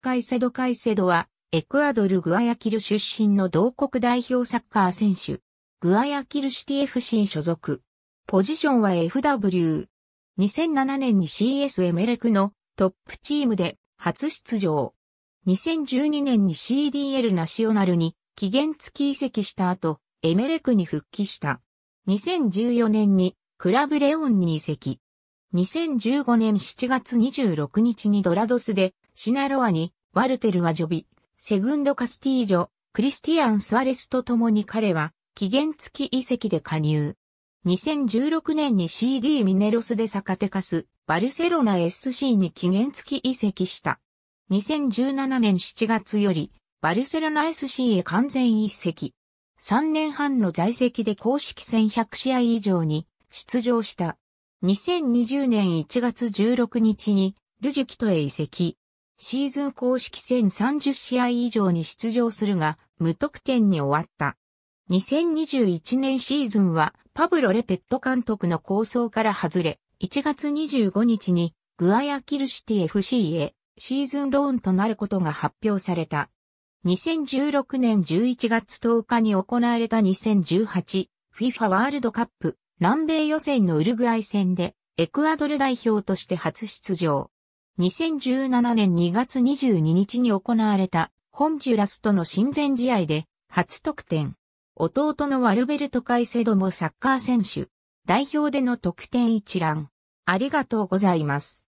カイセド・カイセドは、エクアドル・グアヤキル出身の同国代表サッカー選手。グアヤキルシティ FC 所属。ポジションは FW。2007年に CS エメレクのトップチームで初出場。2012年に CDL ナショナルに期限付き移籍した後、エメレクに復帰した。2014年にクラブレオンに移籍。2015年7月26日にドラドスでシナロアに、ワルテルはジョビ、セグンド・カスティージョ、クリスティアン・スアレスと共に彼は、期限付き遺跡で加入。2016年に CD ミネロスでサカテカス、バルセロナ SC に期限付き遺跡した。2017年7月より、バルセロナ SC へ完全遺跡。3年半の在籍で公式戦100試合以上に出場した。2020年1月16日に、ルジュキトへ移籍。シーズン公式戦30試合以上に出場するが、無得点に終わった。2021年シーズンは、パブロ・レペット監督の構想から外れ、1月25日に、グアヤキルシティ FC へ、シーズンローンとなることが発表された。2016年11月10日に行われた 2018FIFA ワールドカップ南米予選のウルグアイ戦でエクアドル代表として初出場。2017年2月22日に行われたホンジュラスとの親善試合で初得点。弟のワルベルト・カイセドもサッカー選手。代表での得点一覧。ありがとうございます。